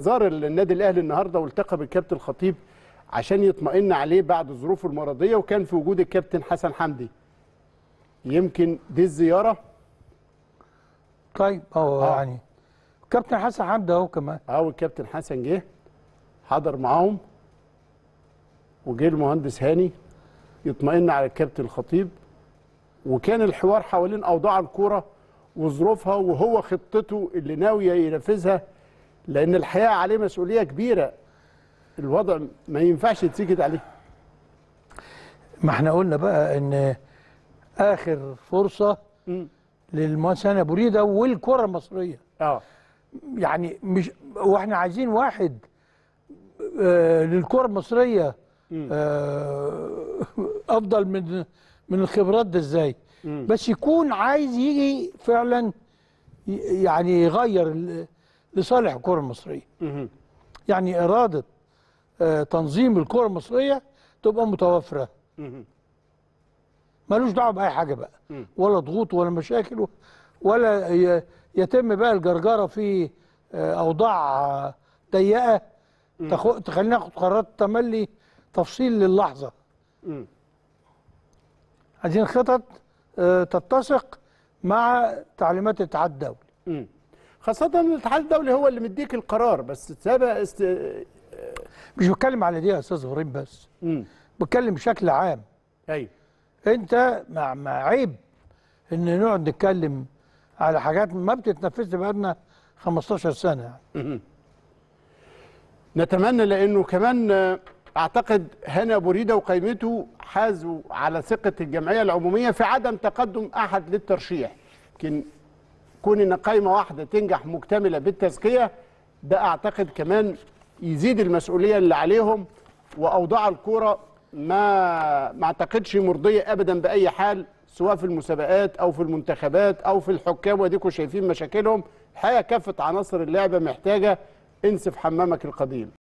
زار النادي الاهلي النهارده والتقى بالكابتن الخطيب عشان يطمئن عليه بعد ظروفه المرضيه وكان في وجود الكابتن حسن حمدي يمكن دي الزياره طيب آه. يعني كابتن حسن حمدي اهو كمان اه والكابتن حسن جه حضر معاهم وجه المهندس هاني يطمئن على الكابتن الخطيب وكان الحوار حوالين اوضاع الكوره وظروفها وهو خطته اللي ناويه ينفذها لأن الحقيقة عليه مسؤولية كبيرة الوضع ما ينفعش يتسكت عليه ما احنا قلنا بقى ان اخر فرصه للمثنى بريده والكره المصريه اه يعني مش واحنا عايزين واحد آه للكره المصريه آه افضل من من الخبرات ده ازاي بس يكون عايز يجي فعلا يعني يغير لصالح الكره المصريه يعني اراده آه، تنظيم الكره المصريه تبقى متوفره ملوش دعوه باي حاجه بقى ولا ضغوط ولا مشاكل ولا يتم بقى الجرجره في آه، اوضاع آه، ضيقه تخلينا ناخد قرارات تملي تفصيل للحظه عايزين خطط تتسق مع تعليمات الاتحاد الدولي خاصة الاتحاد الدولي هو اللي مديك القرار بس سابق است... مش بتكلم على دي يا استاذ ابراهيم بس بتكلم بشكل عام ايوه انت مع, مع عيب ان نقعد نتكلم على حاجات ما بتتنفذش بقالنا 15 سنه يعني نتمنى لانه كمان اعتقد هنا ابو ريده وقائمته حازوا على ثقه الجمعيه العموميه في عدم تقدم احد للترشيح يمكن كون ان قائمه واحده تنجح مكتمله بالتزكيه ده اعتقد كمان يزيد المسؤوليه اللي عليهم واوضاع الكوره ما ما اعتقدش مرضيه ابدا باي حال سواء في المسابقات او في المنتخبات او في الحكام واديكم شايفين مشاكلهم الحقيقه كافه عناصر اللعبه محتاجه انسف حمامك القديم